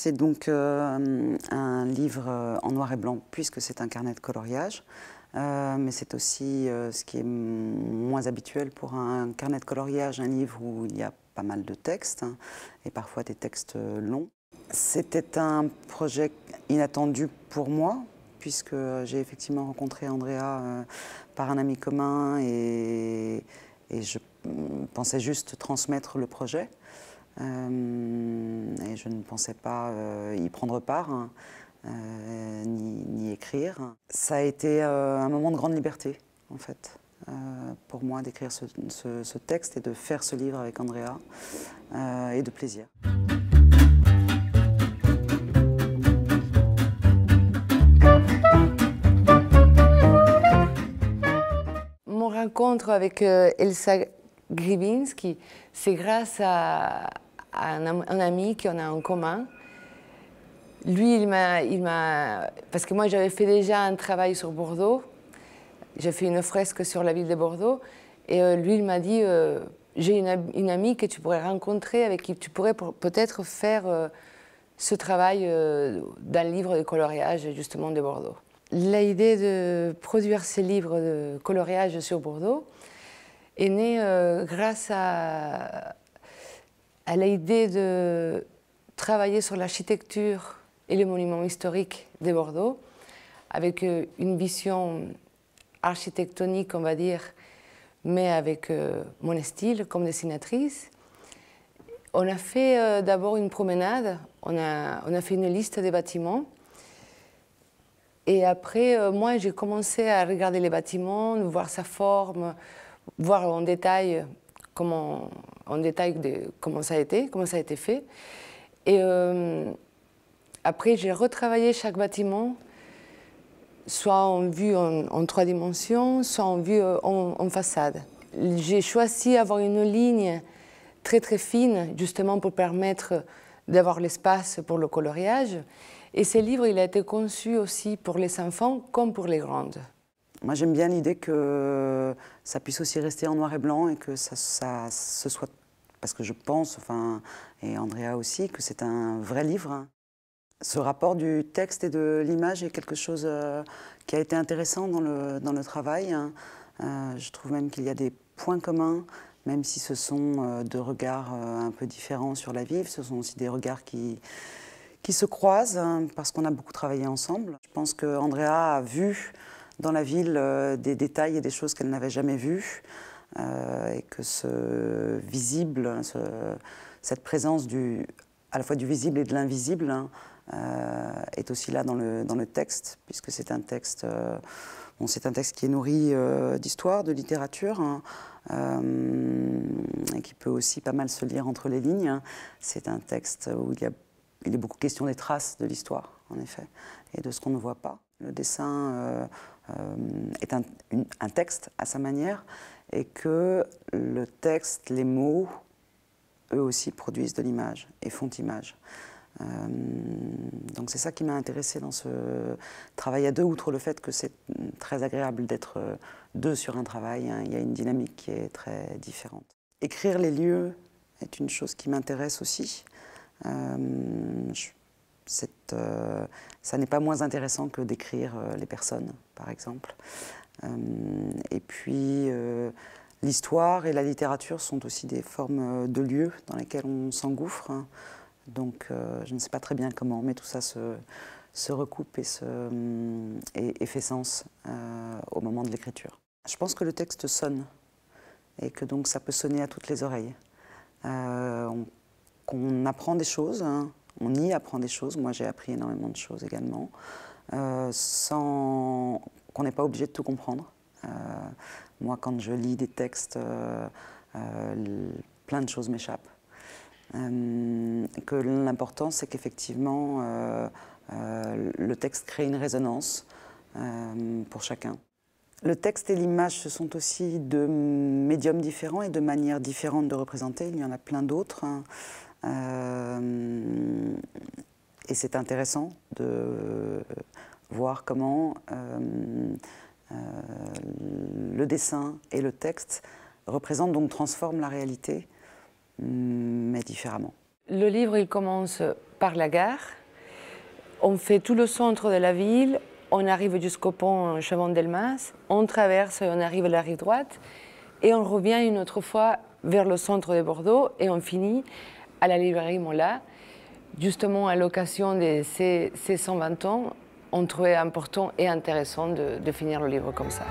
C'est donc euh, un livre euh, en noir et blanc, puisque c'est un carnet de coloriage. Euh, mais c'est aussi ce qui est moins habituel pour un, carnet de coloriage, un livre où il y a pas mal de textes hein, et parfois des textes longs. C'était un projet inattendu pour moi puisque j'ai effectivement rencontré Andrea par un ami commun et je pensais juste transmettre le projet. Euh, et je ne pensais pas euh, y prendre part. Hein, euh, ni, ni, écrire. Ça a été un moment de grande liberté, en fait, pour moi, d'écrire ce, ce, texte et de faire ce livre avec Andrea, et de plaisir. Mon rencontre avec Elsa Gribinski, c'est grâce à, un, ami ami qu'on a en commun. Lui, il m'a. Parce que moi, j'avais fait déjà un travail sur Bordeaux. J'ai fait une fresque sur la ville de Bordeaux. Et euh, lui, il m'a dit euh, J'ai une, amie que tu pourrais rencontrer, avec qui tu pourrais peut-être faire euh, ce travail d'un livre de coloriage, justement, de Bordeaux. L'idée de produire ces livres de coloriage sur Bordeaux est née grâce à, à l'idée de travailler sur l'architecture et les monuments historiques de Bordeaux, avec euh, une vision architectonique, on va dire, mais avec euh, mon style comme dessinatrice. On a fait euh, d'abord une promenade, on a, on a fait une liste des bâtiments. Et après, moi, j'ai commencé à regarder les bâtiments, voir sa forme, voir en détail en détail de comment ça a été, comment ça a été fait. Et euh, après, j'ai retravaillé chaque bâtiment, soit en vue en, trois dimensions, soit en vue euh, en, façade. J'ai choisi d'avoir une ligne très très fine, justement pour permettre d'avoir l'espace pour le coloriage. Et ce livre, il a été conçu aussi pour les enfants comme pour les grandes. Moi, j'aime bien l'idée que ça puisse aussi rester en noir et blanc et que ça, ça ce soit. Parce que je pense, enfin, et Andrea aussi, que c'est un vrai livre. Ce rapport du texte et de l'image est quelque chose euh, qui a été intéressant dans le, dans le travail. Hein. Euh, je trouve même qu'il y a des points communs, même si ce sont euh, deux regards un peu différents sur la vie. Ce sont aussi des regards qui, qui se croisent, hein, parce qu'on a beaucoup travaillé ensemble. Je pense que Andrea a vu dans la ville euh, des détails et des choses qu'elle n'avait jamais vues. Euh, et que ce visible, cette présence du, à la fois du visible et de l'invisible hein, euh, est aussi là dans le, dans le texte, puisque c'est un texte, bon, c'est un texte qui est nourri d'histoire, de littérature, hein, et qui peut aussi pas mal se lire entre les lignes. Hein. C'est un texte où il, y a, il est beaucoup question des traces de l'histoire en effet, et de ce qu'on ne voit pas. Le dessin euh, euh, est un, texte à sa manière, et que le texte, les mots, eux aussi produisent de l'image et font image. Euh, donc c'est ça qui m'a intéressé dans ce travail à deux, outre le fait que c'est très agréable d'être deux sur un travail, hein, il y a une dynamique qui est très différente. Écrire les lieux est une chose qui m'intéresse aussi. Euh, euh, ça n'est pas moins intéressant que d'écrire euh, les personnes, par exemple. Euh, et puis, l'histoire et la littérature sont aussi des formes de lieux dans lesquels on s'engouffre. Hein. Donc, je ne sais pas très bien comment, mais tout ça se, recoupe et, fait sens au moment de l'écriture. Je pense que le texte sonne et que donc ça peut sonner à toutes les oreilles. qu'on apprend des choses, hein, on y apprend des choses. Moi, j'ai appris énormément de choses également, euh, sans qu'on n'est pas obligé de tout comprendre. Euh, moi, quand je lis des textes, euh, plein de choses m'échappent. que l'important, c'est qu'effectivement, le texte crée une résonance pour chacun. Le texte et l'image, ce sont aussi deux médiums différents et deux manières différentes de représenter. Il y en a plein d'autres. Hein. Euh, et c'est intéressant de voir comment euh, euh, le dessin et le texte représentent, donc transforment la réalité, hum, mais différemment. Le livre, il commence par la gare. On fait tout le centre de la ville, on arrive jusqu'au pont chemin delmas on traverse et on arrive à la rive droite, et on revient une autre fois vers le centre de Bordeaux, et on finit à la librairie Mola, justement à l'occasion de ces, 120 ans, on trouvait important et intéressant de finir le livre comme ça.